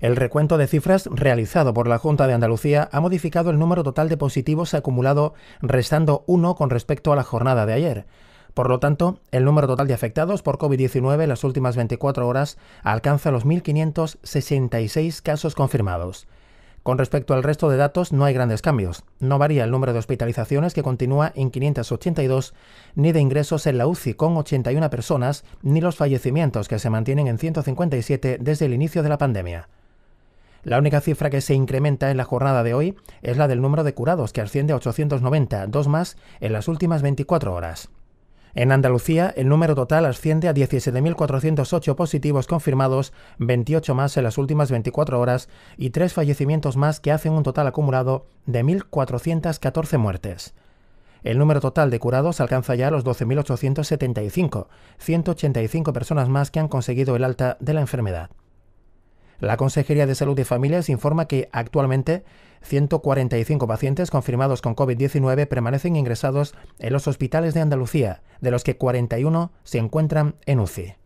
El recuento de cifras realizado por la Junta de Andalucía ha modificado el número total de positivos acumulado, restando uno con respecto a la jornada de ayer. Por lo tanto, el número total de afectados por COVID-19 en las últimas 24 horas alcanza los 1.566 casos confirmados. Con respecto al resto de datos, no hay grandes cambios. No varía el número de hospitalizaciones, que continúa en 582, ni de ingresos en la UCI, con 81 personas, ni los fallecimientos, que se mantienen en 157 desde el inicio de la pandemia. La única cifra que se incrementa en la jornada de hoy es la del número de curados, que asciende a 890, dos más en las últimas 24 horas. En Andalucía, el número total asciende a 17.408 positivos confirmados, 28 más en las últimas 24 horas y tres fallecimientos más que hacen un total acumulado de 1.414 muertes. El número total de curados alcanza ya los 12.875, 185 personas más que han conseguido el alta de la enfermedad. La Consejería de Salud y Familias informa que actualmente 145 pacientes confirmados con COVID-19 permanecen ingresados en los hospitales de Andalucía, de los que 41 se encuentran en UCI.